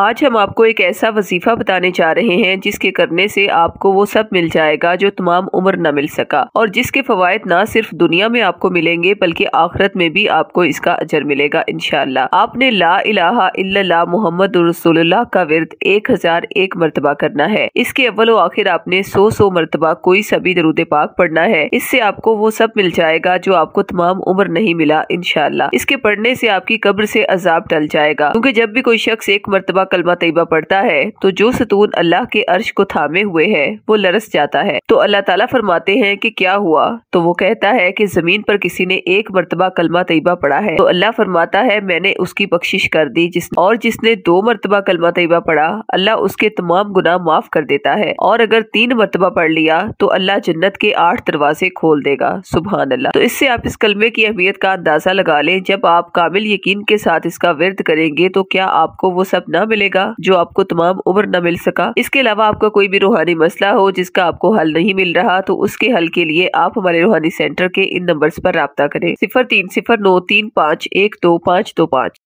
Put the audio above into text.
आज हम आपको एक ऐसा वजीफा बताने जा रहे हैं जिसके करने से आपको वो सब मिल जाएगा जो तमाम उम्र न मिल सका और जिसके फवायद ना सिर्फ दुनिया में आपको मिलेंगे बल्कि आखिरत में भी आपको इसका अजर मिलेगा इनशाला आपने ला इलाहा इल्लल्लाह मोहम्मद रसोल्ला का विरद एक हजार एक मरतबा करना है इसके अव्वल व आखिर आपने सौ सौ मरतबा कोई सभी दरूद पाक पढ़ना है इससे आपको वो सब मिल जाएगा जो आपको तमाम उम्र नहीं मिला इनशाला इसके पढ़ने से आपकी कब्र से अजाब टल जाएगा क्योंकि जब भी कोई शख्स एक मरतबा हुआ कलमा तयबा पढ़ता है तो जो सतून अल्लाह के अर्श को थामे हुए है वो लरस जाता है तो अल्लाह ताला फरमाते हैं कि क्या हुआ तो वो कहता है कि जमीन पर किसी ने एक मरतबा कलमा तयबा पढ़ा है तो अल्लाह फरमाता है मैंने उसकी बख्शिश कर दी जिस और जिसने दो मरतबा कलमा तयबा पढ़ा अल्लाह उसके तमाम गुना माफ कर देता है और अगर तीन मरतबा पढ़ लिया तो अल्लाह जन्नत के आठ दरवाजे खोल देगा सुबह अल्लाह तो इससे आप इस कलमे की अहमियत का अंदाजा लगा लें जब आप कामिल यकीन के साथ इसका विरद करेंगे तो क्या आपको वो सब मिल मिलेगा जो आपको तमाम उम्र न मिल सका इसके अलावा आपका कोई भी रूहानी मसला हो जिसका आपको हल नहीं मिल रहा तो उसके हल के लिए आप हमारे रूहानी सेंटर के इन नंबर्स पर रबता करें सिफर तीन सिफर नौ तीन पाँच एक दो पाँच दो पाँच